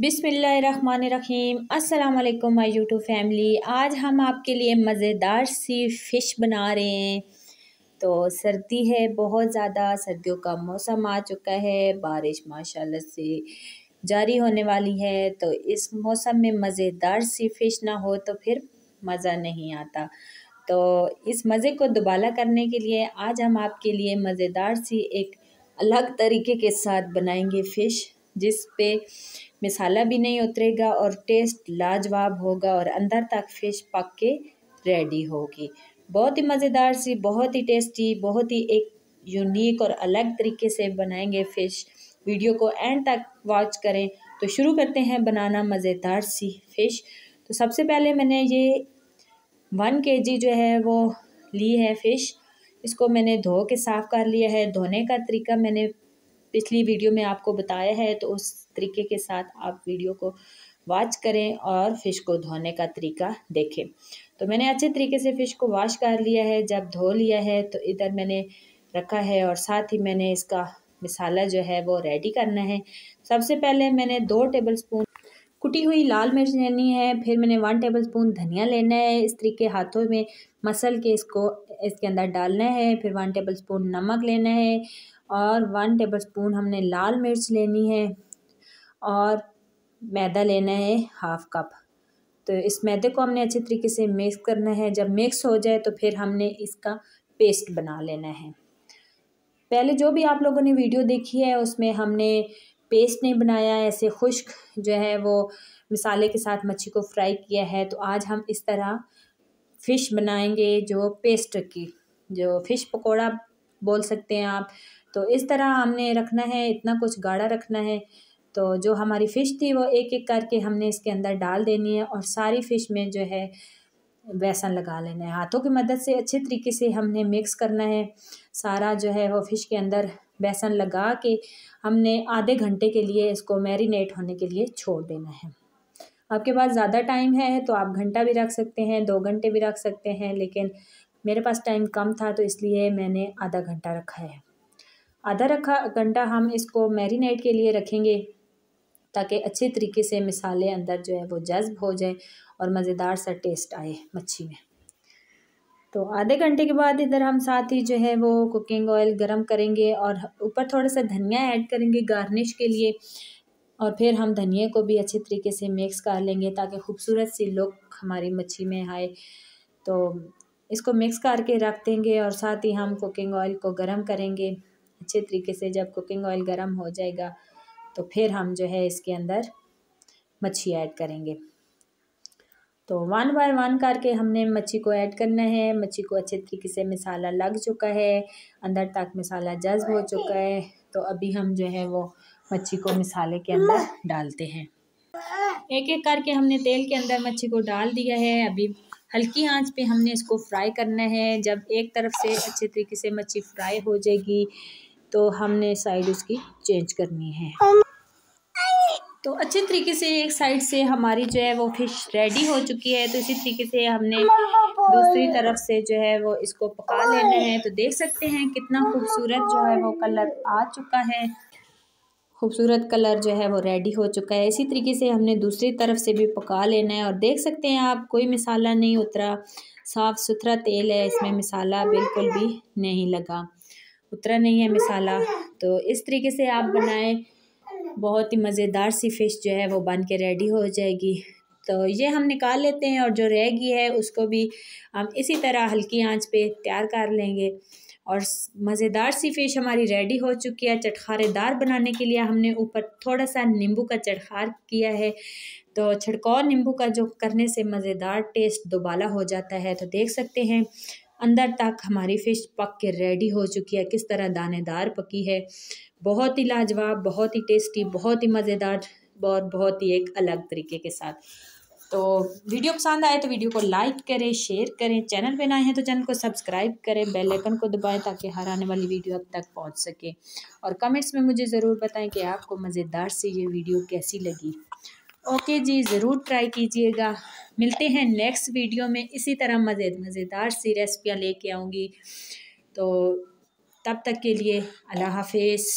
बिसमीम वालेकुम my YouTube family आज हम आपके लिए मज़ेदार सी फ़िश बना रहे हैं तो सर्दी है बहुत ज़्यादा सर्दियों का मौसम आ चुका है बारिश माशाल्लाह से जारी होने वाली है तो इस मौसम में मज़ेदार सी फ़िश ना हो तो फिर मज़ा नहीं आता तो इस मज़े को दुबाला करने के लिए आज हम आपके लिए मज़ेदार सी एक अलग तरीके के साथ बनाएंगे फ़िश जिस पे मसाला भी नहीं उतरेगा और टेस्ट लाजवाब होगा और अंदर तक फ़िश पक के रेडी होगी बहुत ही मज़ेदार सी बहुत ही टेस्टी बहुत ही एक यूनिक और अलग तरीके से बनाएंगे फ़िश वीडियो को एंड तक वॉच करें तो शुरू करते हैं बनाना मज़ेदार सी फ़िश तो सबसे पहले मैंने ये वन के जी जो है वो ली है फ़िश इसको मैंने धो के साफ़ कर लिया है धोने का तरीका मैंने पिछली वीडियो में आपको बताया है तो उस तरीके के साथ आप वीडियो को वॉच करें और फ़िश को धोने का तरीका देखें तो मैंने अच्छे तरीके से फ़िश को वॉश कर लिया है जब धो लिया है तो इधर मैंने रखा है और साथ ही मैंने इसका मिसाला जो है वो रेडी करना है सबसे पहले मैंने दो टेबल कुटी हुई लाल मिर्च लेनी है फिर मैंने वन टेबल स्पून धनिया लेना है इस तरीके हाथों में मसल के इसको इसके अंदर डालना है फिर वन टेबल स्पून नमक लेना है और वन टेबल स्पून हमने लाल मिर्च लेनी है और मैदा लेना है हाफ़ कप तो इस मैदे को हमने अच्छे तरीके से मिक्स करना है जब मिक्स हो जाए तो फिर हमने इसका पेस्ट बना लेना है पहले जो भी आप लोगों ने वीडियो देखी है उसमें हमने पेस्ट नहीं बनाया ऐसे खुश्क जो है वो मसाले के साथ मच्छी को फ्राई किया है तो आज हम इस तरह फ़िश बनाएंगे जो पेस्ट की जो फ़िश पकोड़ा बोल सकते हैं आप तो इस तरह हमने रखना है इतना कुछ गाढ़ा रखना है तो जो हमारी फ़िश थी वो एक एक करके हमने इसके अंदर डाल देनी है और सारी फ़िश में जो है बेसन लगा लेना है हाथों की मदद से अच्छे तरीके से हमने मिक्स करना है सारा जो है वो फ़िश के अंदर बेसन लगा के हमने आधे घंटे के लिए इसको मैरिनेट होने के लिए छोड़ देना है आपके पास ज़्यादा टाइम है तो आप घंटा भी रख सकते हैं दो घंटे भी रख सकते हैं लेकिन मेरे पास टाइम कम था तो इसलिए मैंने आधा घंटा रखा है आधा रखा घंटा हम इसको मैरिनेट के लिए रखेंगे ताकि अच्छे तरीके से मिसाले अंदर जो है वो जज्ब हो जाए और मज़ेदार सा टेस्ट आए मच्छी में तो आधे घंटे के बाद इधर हम साथ ही जो है वो कुकिंग ऑयल गरम करेंगे और ऊपर थोड़ा सा धनिया ऐड करेंगे गार्निश के लिए और फिर हम धनिए को भी अच्छे तरीके से मिक्स कर लेंगे ताकि खूबसूरत सी लुक हमारी मच्छी में आए तो इसको मिक्स करके रख देंगे और साथ ही हम कुकिंग ऑयल को गर्म करेंगे अच्छे तरीके से जब कुकिंग ऑयल गर्म हो जाएगा तो फिर हम जो है इसके अंदर मच्छी ऐड करेंगे तो वन बाय वन करके हमने मच्छी को ऐड करना है मच्छी को अच्छे तरीके से मसाला लग चुका है अंदर तक मसाला जज्ब हो चुका है तो अभी हम जो है वो मच्छी को मसाले के अंदर डालते हैं एक एक करके हमने तेल के अंदर मच्छी को डाल दिया है अभी हल्की आंच पे हमने इसको फ्राई करना है जब एक तरफ से अच्छे तरीके से मच्छी फ्राई हो जाएगी तो हमने साइड उसकी चेंज करनी है तो अच्छे तरीके से एक साइड से हमारी जो है वो फ़िश रेडी हो चुकी है तो इसी तरीके से हमने दूसरी तरफ से जो है वो इसको पका लेना है तो देख सकते हैं कितना खूबसूरत जो है वो कलर आ चुका है खूबसूरत कलर जो है वो रेडी हो चुका है इसी तरीके से हमने दूसरी तरफ से भी पका लेना है और देख सकते हैं आप कोई मिसाला नहीं उतरा साफ़ सुथरा तेल है इसमें मिसाला बिल्कुल भी नहीं लगा उतरा नहीं है मिसाला तो इस तरीके से आप बनाएं बहुत ही मज़ेदार सी फ़िश जो है वो बन के रेडी हो जाएगी तो ये हम निकाल लेते हैं और जो रह गई है उसको भी हम इसी तरह हल्की आंच पे तैयार कर लेंगे और मज़ेदार सी फ़िश हमारी रेडी हो चुकी है चटखारेदार बनाने के लिए हमने ऊपर थोड़ा सा नींबू का चटखार किया है तो छिड़काव नींबू का जो करने से मज़ेदार टेस्ट दोबाला हो जाता है तो देख सकते हैं अंदर तक हमारी फ़िश पक के रेडी हो चुकी है किस तरह दानेदार पकी है बहुत ही लाजवाब बहुत ही टेस्टी बहुत ही मज़ेदार और बहुत ही एक अलग तरीके के साथ तो वीडियो पसंद आए तो वीडियो को लाइक करें शेयर करें चैनल पर नए हैं तो चैनल को सब्सक्राइब करें बेल आइकन को दबाएं ताकि हर आने वाली वीडियो अब तक पहुंच सके और कमेंट्स में मुझे ज़रूर बताएं कि आपको मज़ेदार से ये वीडियो कैसी लगी ओके जी ज़रूर ट्राई कीजिएगा मिलते हैं नेक्स्ट वीडियो में इसी तरह मज़े मज़ेदार सी रेसिपियाँ लेके आऊँगी तो तब तक के लिए अल्लाह हाफिज़